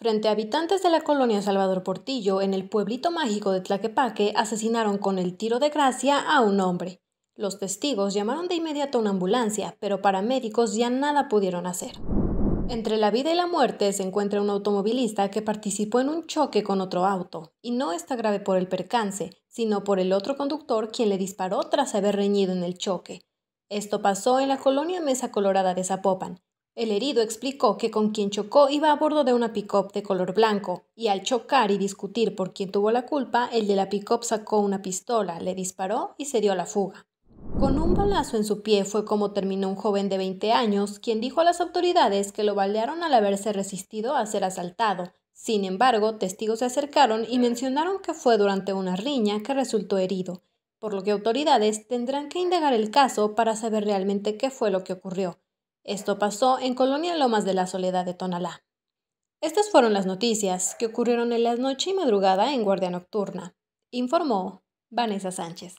Frente a habitantes de la colonia Salvador Portillo, en el pueblito mágico de Tlaquepaque, asesinaron con el tiro de gracia a un hombre. Los testigos llamaron de inmediato a una ambulancia, pero paramédicos ya nada pudieron hacer. Entre la vida y la muerte se encuentra un automovilista que participó en un choque con otro auto, y no está grave por el percance, sino por el otro conductor quien le disparó tras haber reñido en el choque. Esto pasó en la colonia Mesa Colorada de Zapopan. El herido explicó que con quien chocó iba a bordo de una pick-up de color blanco y al chocar y discutir por quién tuvo la culpa, el de la pick-up sacó una pistola, le disparó y se dio la fuga. Con un balazo en su pie fue como terminó un joven de 20 años, quien dijo a las autoridades que lo balearon al haberse resistido a ser asaltado. Sin embargo, testigos se acercaron y mencionaron que fue durante una riña que resultó herido, por lo que autoridades tendrán que indagar el caso para saber realmente qué fue lo que ocurrió. Esto pasó en Colonia Lomas de la Soledad de Tonalá. Estas fueron las noticias que ocurrieron en la noche y madrugada en Guardia Nocturna, informó Vanessa Sánchez.